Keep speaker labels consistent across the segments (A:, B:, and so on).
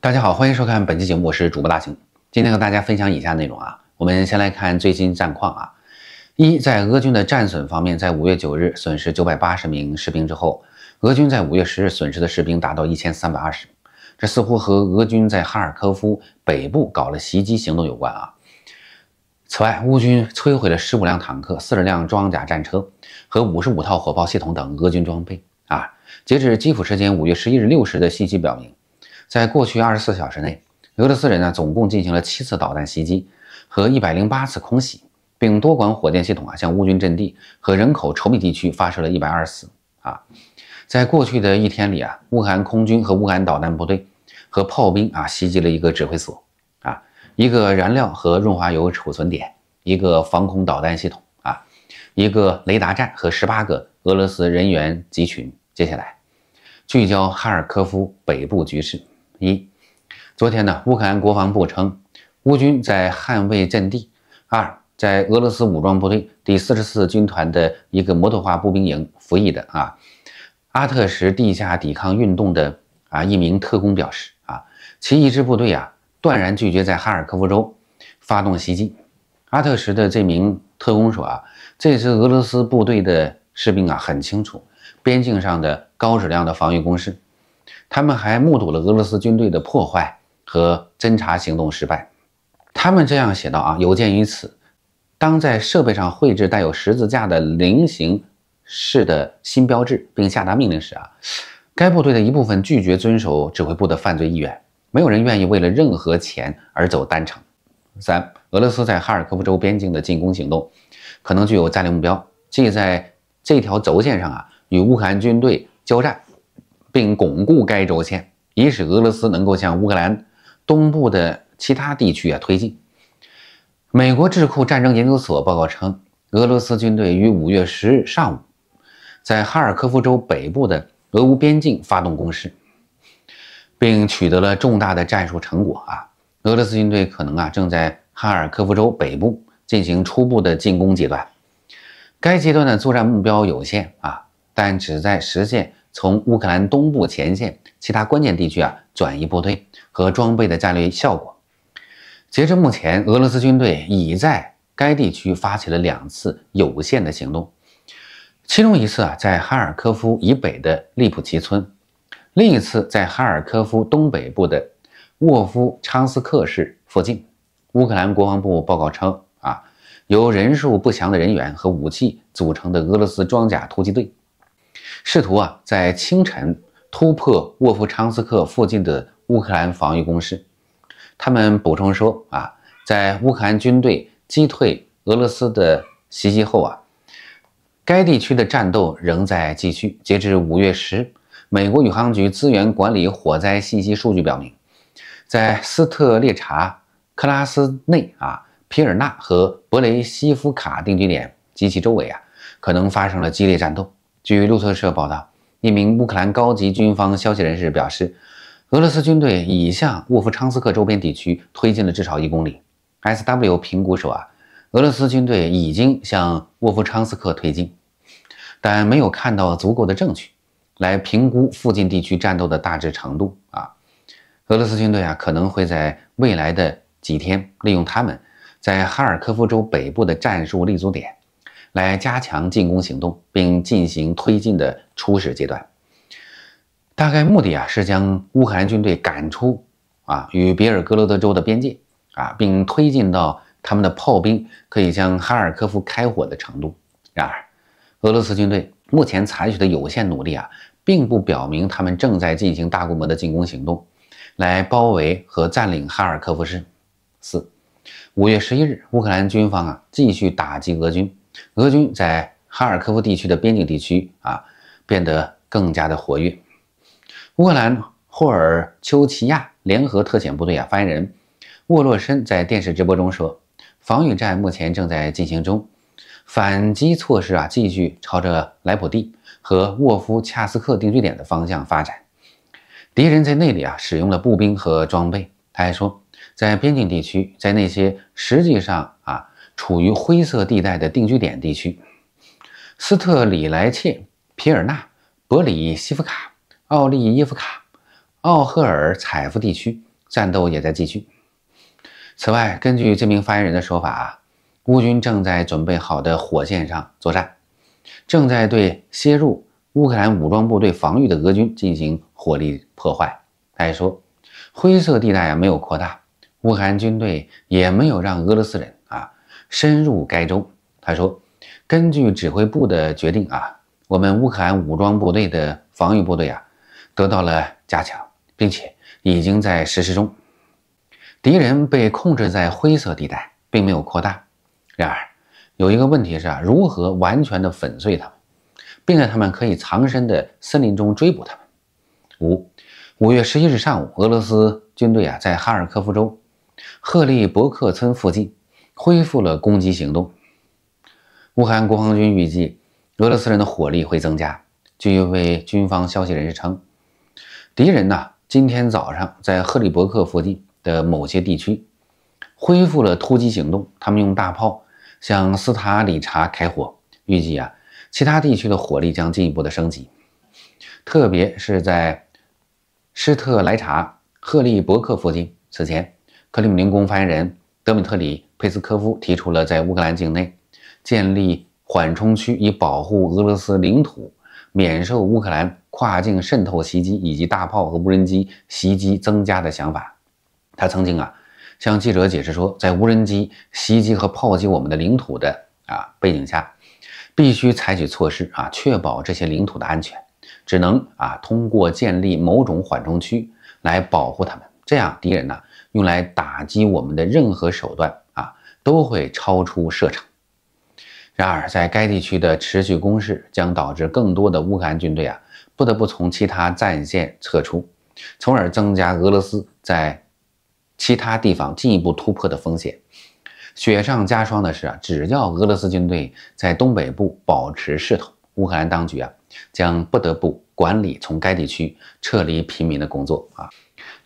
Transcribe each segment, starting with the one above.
A: 大家好，欢迎收看本期节目，我是主播大雄。今天和大家分享以下内容啊，我们先来看最新战况啊。一，在俄军的战损方面，在五月九日损失九百八十名士兵之后，俄军在五月十日损失的士兵达到一千三百二十，这似乎和俄军在哈尔科夫北部搞了袭击行动有关啊。此外，乌军摧毁了十五辆坦克、四十辆装甲战车和五十五套火炮系统等俄军装备啊。截至基辅时间五月十一日六时的信息表明。在过去二十四小时内，俄罗斯人呢总共进行了七次导弹袭击和一百零八次空袭，并多管火箭系统啊向乌军阵地和人口稠密地区发射了一百二十次啊。在过去的一天里啊，乌克兰空军和乌克兰导弹部队和炮兵啊袭击了一个指挥所啊，一个燃料和润滑油储存点，一个防空导弹系统啊，一个雷达站和十八个俄罗斯人员集群。接下来，聚焦哈尔科夫北部局势。一，昨天呢，乌克兰国防部称，乌军在捍卫阵地。二，在俄罗斯武装部队第四十四军团的一个摩托化步兵营服役的啊，阿特什地下抵抗运动的啊一名特工表示啊，其一支部队啊，断然拒绝在哈尔科夫州发动袭击。阿特什的这名特工说啊，这支俄罗斯部队的士兵啊，很清楚边境上的高质量的防御工事。他们还目睹了俄罗斯军队的破坏和侦察行动失败。他们这样写道啊，有鉴于此，当在设备上绘制带有十字架的菱形式的新标志并下达命令时啊，该部队的一部分拒绝遵守指挥部的犯罪意愿。没有人愿意为了任何钱而走单程。三，俄罗斯在哈尔科夫州边境的进攻行动可能具有战略目标，即在这条轴线上啊，与乌克兰军队交战。并巩固该轴线，以使俄罗斯能够向乌克兰东部的其他地区啊推进。美国智库战争研究所报告称，俄罗斯军队于五月十日上午在哈尔科夫州北部的俄乌边境发动攻势，并取得了重大的战术成果啊。俄罗斯军队可能啊正在哈尔科夫州北部进行初步的进攻阶段，该阶段的作战目标有限啊，但旨在实现。从乌克兰东部前线其他关键地区啊转移部队和装备的战略效果。截至目前，俄罗斯军队已在该地区发起了两次有限的行动，其中一次啊在哈尔科夫以北的利普奇村，另一次在哈尔科夫东北部的沃夫昌斯克市附近。乌克兰国防部报告称，啊由人数不详的人员和武器组成的俄罗斯装甲突击队。试图啊在清晨突破沃夫昌斯克附近的乌克兰防御工事。他们补充说啊，在乌克兰军队击退俄罗斯的袭击后啊，该地区的战斗仍在继续。截至五月十，美国宇航局资源管理火灾信息数据表明，在斯特列查、克拉斯内、啊皮尔纳和博雷西夫卡定居点及其周围啊，可能发生了激烈战斗。据路透社报道，一名乌克兰高级军方消息人士表示，俄罗斯军队已向沃夫昌斯克周边地区推进了至少一公里。S.W. 评估说啊，俄罗斯军队已经向沃夫昌斯克推进，但没有看到足够的证据来评估附近地区战斗的大致程度啊。俄罗斯军队啊可能会在未来的几天利用他们在哈尔科夫州北部的战术立足点。来加强进攻行动，并进行推进的初始阶段。大概目的啊，是将乌克兰军队赶出啊与别尔哥罗德州的边界啊，并推进到他们的炮兵可以向哈尔科夫开火的程度。然而，俄罗斯军队目前采取的有限努力啊，并不表明他们正在进行大规模的进攻行动，来包围和占领哈尔科夫市。四五月十一日，乌克兰军方啊继续打击俄军。俄军在哈尔科夫地区的边境地区啊，变得更加的活跃。乌克兰霍尔丘奇亚联合特遣部队啊，发言人沃洛申在电视直播中说：“防御战目前正在进行中，反击措施啊，继续朝着莱普蒂和沃夫恰斯克定居点的方向发展。敌人在那里啊，使用了步兵和装备。”他还说，在边境地区，在那些实际上啊。处于灰色地带的定居点地区，斯特里莱切、皮尔纳、伯里西夫卡、奥利耶夫卡、奥赫尔采夫地区战斗也在继续。此外，根据这名发言人的说法，乌军正在准备好的火线上作战，正在对切入乌克兰武装部队防御的俄军进行火力破坏。他还说，灰色地带啊没有扩大，乌克兰军队也没有让俄罗斯人。深入该州，他说：“根据指挥部的决定啊，我们乌克兰武装部队的防御部队啊得到了加强，并且已经在实施中。敌人被控制在灰色地带，并没有扩大。然而，有一个问题是啊，如何完全的粉碎他们，并在他们可以藏身的森林中追捕他们？”五五月十一日上午，俄罗斯军队啊在哈尔科夫州赫利伯克村附近。恢复了攻击行动。乌克兰国防军预计，俄罗斯人的火力会增加。据一位军方消息人士称，敌人呢今天早上在赫利伯克附近的某些地区恢复了突击行动，他们用大炮向斯塔里察开火。预计啊，其他地区的火力将进一步的升级，特别是在施特莱察、赫利伯克附近。此前，克里姆林宫发言人德米特里。佩斯科夫提出了在乌克兰境内建立缓冲区，以保护俄罗斯领土免受乌克兰跨境渗透袭击以及大炮和无人机袭击增加的想法。他曾经啊向记者解释说，在无人机袭击和炮击我们的领土的啊背景下，必须采取措施啊确保这些领土的安全，只能啊通过建立某种缓冲区来保护他们。这样敌人呢用来打击我们的任何手段。都会超出射程。然而，在该地区的持续攻势将导致更多的乌克兰军队啊不得不从其他战线撤出，从而增加俄罗斯在其他地方进一步突破的风险。雪上加霜的是啊，只要俄罗斯军队在东北部保持势头，乌克兰当局啊将不得不管理从该地区撤离平民的工作啊，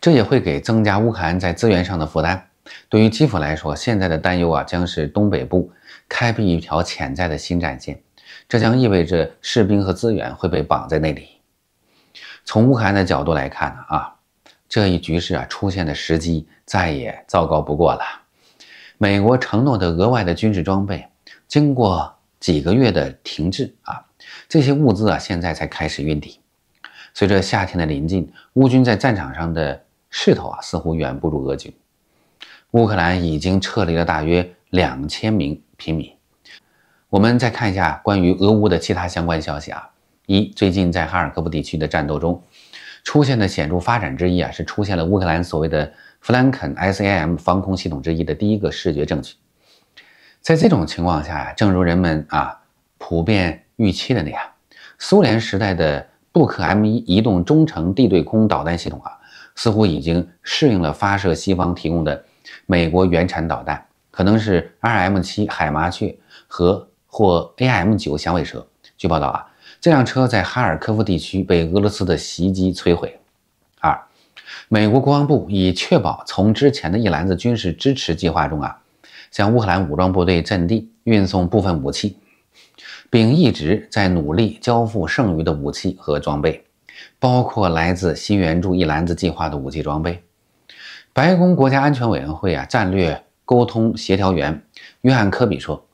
A: 这也会给增加乌克兰在资源上的负担。对于基辅来说，现在的担忧啊，将是东北部开辟一条潜在的新战线，这将意味着士兵和资源会被绑在那里。从乌克兰的角度来看呢，啊，这一局势啊出现的时机再也糟糕不过了。美国承诺的额外的军事装备，经过几个月的停滞啊，这些物资啊现在才开始运抵。随着夏天的临近，乌军在战场上的势头啊，似乎远不如俄军。乌克兰已经撤离了大约两千名平民。我们再看一下关于俄乌的其他相关消息啊。一最近在哈尔科夫地区的战斗中出现的显著发展之一啊，是出现了乌克兰所谓的弗兰肯 S A M 防空系统之一的第一个视觉证据。在这种情况下呀，正如人们啊普遍预期的那样，苏联时代的布克 M 一移动中程地对空导弹系统啊，似乎已经适应了发射西方提供的。美国原产导弹可能是 R M 七海麻雀和或 A M 九响尾蛇。据报道啊，这辆车在哈尔科夫地区被俄罗斯的袭击摧毁。二，美国国防部已确保从之前的一篮子军事支持计划中啊，向乌克兰武装部队阵地运送部分武器，并一直在努力交付剩余的武器和装备，包括来自新援助一篮子计划的武器装备。白宫国家安全委员会啊战略沟通协调员约翰科比说，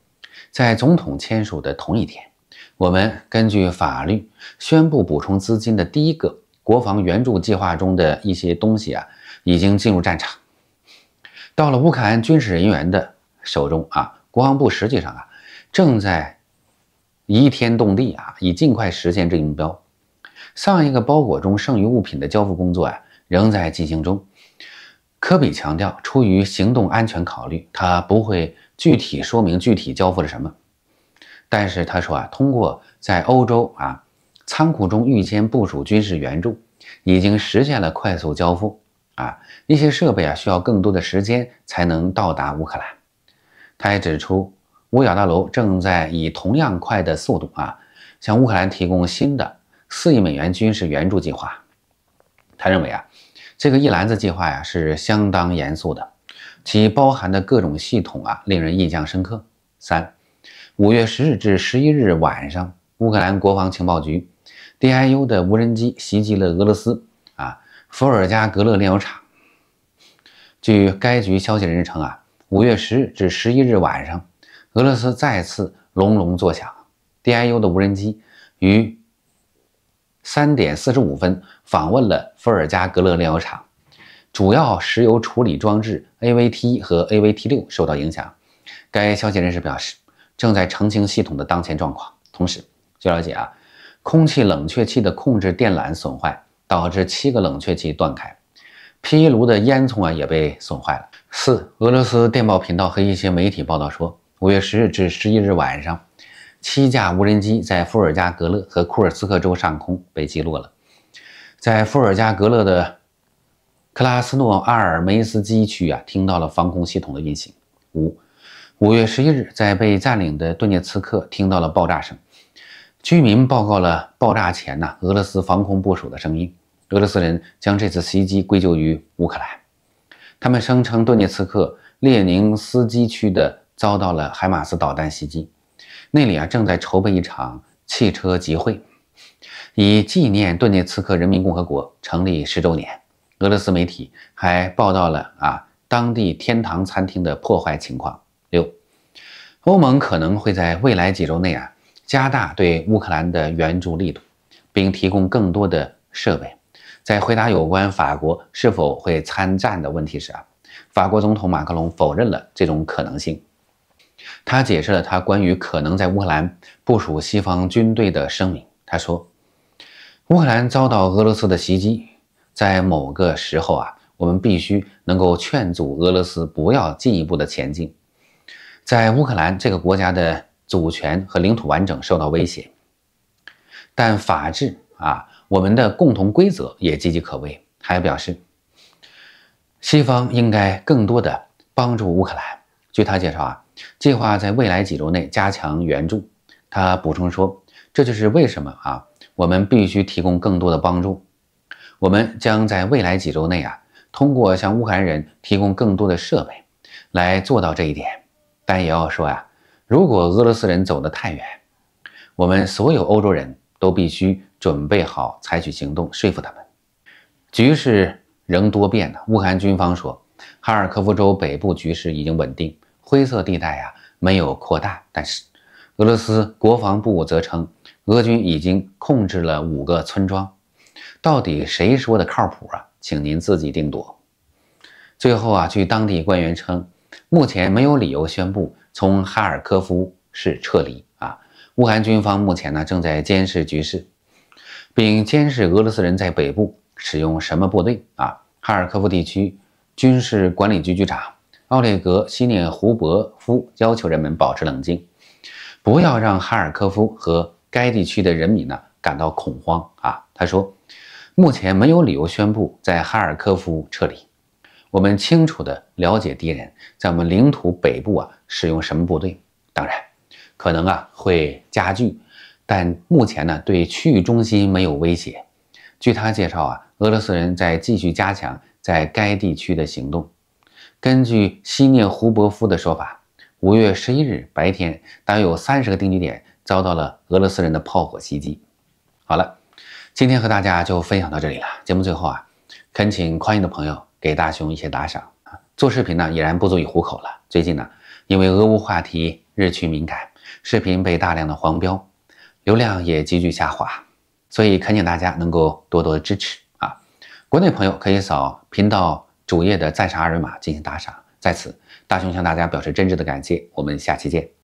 A: 在总统签署的同一天，我们根据法律宣布补充资金的第一个国防援助计划中的一些东西啊，已经进入战场，到了乌克兰军事人员的手中啊。国防部实际上啊，正在移天动地啊，以尽快实现这一目标。上一个包裹中剩余物品的交付工作啊，仍在进行中。科比强调，出于行动安全考虑，他不会具体说明具体交付了什么。但是他说啊，通过在欧洲啊仓库中预先部署军事援助，已经实现了快速交付。啊，一些设备啊需要更多的时间才能到达乌克兰。他还指出，五角大楼正在以同样快的速度啊，向乌克兰提供新的四亿美元军事援助计划。他认为啊。这个一篮子计划呀是相当严肃的，其包含的各种系统啊令人印象深刻。三，五月十日至十一日晚上，乌克兰国防情报局 d i u 的无人机袭击了俄罗斯啊伏尔加格勒炼油厂。据该局消息人士称啊，五月十至十一日晚上，俄罗斯再次隆隆作响 d i u 的无人机与三点四十五分，访问了伏尔加格勒炼油厂，主要石油处理装置 AVT 和 AVT 六受到影响。该消息人士表示，正在澄清系统的当前状况。同时，据了解啊，空气冷却器的控制电缆损坏，导致七个冷却器断开。P 一炉的烟囱啊也被损坏了。四俄罗斯电报频道和一些媒体报道说，五月十日至十一日晚上。七架无人机在伏尔加格勒和库尔斯克州上空被击落了。在伏尔加格勒的克拉斯诺阿尔梅斯基区啊，听到了防空系统的运行。五五月十一日，在被占领的顿涅茨克听到了爆炸声，居民报告了爆炸前呢俄罗斯防空部署的声音。俄罗斯人将这次袭击归咎于乌克兰，他们声称顿涅茨克列宁斯基区的遭到了海马斯导弹袭击。那里啊正在筹备一场汽车集会，以纪念顿涅茨克人民共和国成立十周年。俄罗斯媒体还报道了啊当地天堂餐厅的破坏情况。六，欧盟可能会在未来几周内啊加大对乌克兰的援助力度，并提供更多的设备。在回答有关法国是否会参战的问题时啊，法国总统马克龙否认了这种可能性。他解释了他关于可能在乌克兰部署西方军队的声明。他说：“乌克兰遭到俄罗斯的袭击，在某个时候啊，我们必须能够劝阻俄罗斯不要进一步的前进。在乌克兰这个国家的主权和领土完整受到威胁，但法治啊，我们的共同规则也岌岌可危。”他还表示，西方应该更多的帮助乌克兰。据他介绍啊。计划在未来几周内加强援助，他补充说：“这就是为什么啊，我们必须提供更多的帮助。我们将在未来几周内啊，通过向乌克兰人提供更多的设备，来做到这一点。但也要说呀，如果俄罗斯人走得太远，我们所有欧洲人都必须准备好采取行动说服他们。局势仍多变呢。乌克兰军方说，哈尔科夫州北部局势已经稳定。”灰色地带啊没有扩大，但是俄罗斯国防部则称俄军已经控制了五个村庄。到底谁说的靠谱啊？请您自己定夺。最后啊，据当地官员称，目前没有理由宣布从哈尔科夫市撤离啊。乌克兰军方目前呢正在监视局势，并监视俄罗斯人在北部使用什么部队啊。哈尔科夫地区军事管理局局长。奥列格·希涅胡博夫要求人们保持冷静，不要让哈尔科夫和该地区的人民呢感到恐慌啊。他说，目前没有理由宣布在哈尔科夫撤离。我们清楚的了解敌人在我们领土北部啊使用什么部队，当然，可能啊会加剧，但目前呢对区域中心没有威胁。据他介绍啊，俄罗斯人在继续加强在该地区的行动。根据西涅胡伯夫的说法，五月十一日白天，大约有三十个定居点遭到了俄罗斯人的炮火袭击。好了，今天和大家就分享到这里了。节目最后啊，恳请宽裕的朋友给大熊一些打赏啊，做视频呢已然不足以糊口了。最近呢，因为俄乌话题日趋敏感，视频被大量的黄标，流量也急剧下滑，所以恳请大家能够多多支持啊。国内朋友可以扫频道。主页的在场二维码进行打赏，在此大熊向大家表示真挚的感谢，我们下期见。